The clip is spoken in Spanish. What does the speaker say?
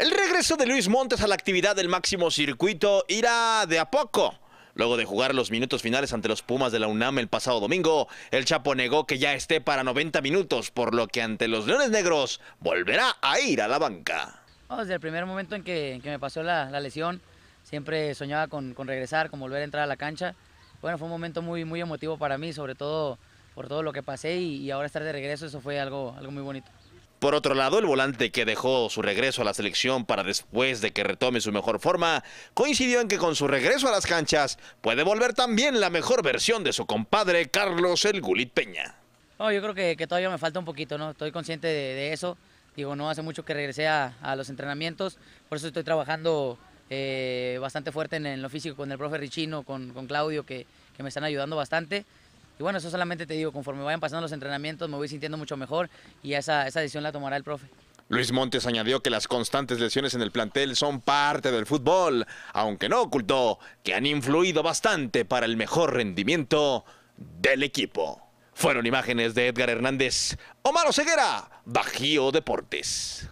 El regreso de Luis Montes a la actividad del máximo circuito irá de a poco. Luego de jugar los minutos finales ante los Pumas de la UNAM el pasado domingo, el Chapo negó que ya esté para 90 minutos, por lo que ante los Leones Negros volverá a ir a la banca. desde el primer momento en que, me pasó la, lesión, siempre soñaba con, regresar, con volver a entrar a la cancha. Bueno, fue un momento muy, muy emotivo para mí, sobre todo por todo lo que pasé y, y ahora estar de regreso, eso fue algo, algo muy bonito. Por otro lado, el volante que dejó su regreso a la selección para después de que retome su mejor forma, coincidió en que con su regreso a las canchas puede volver también la mejor versión de su compadre Carlos El Gulit Peña. yo creo que, todavía me falta un poquito, ¿no? Estoy consciente de, eso. Digo, no hace mucho que regresé a, los entrenamientos, por eso estoy trabajando eh, bastante fuerte en, en, lo físico con el profe Richino, con, con Claudio, que, que me están ayudando bastante. Y bueno, eso solamente te digo, conforme vayan pasando los entrenamientos me voy sintiendo mucho mejor y esa, esa decisión la tomará el profe. Luis Montes añadió que las constantes lesiones en el plantel son parte del fútbol, aunque no ocultó que han influido bastante para el mejor rendimiento del equipo. Fueron imágenes de Edgar Hernández, Omar Ceguera, Bajío Deportes.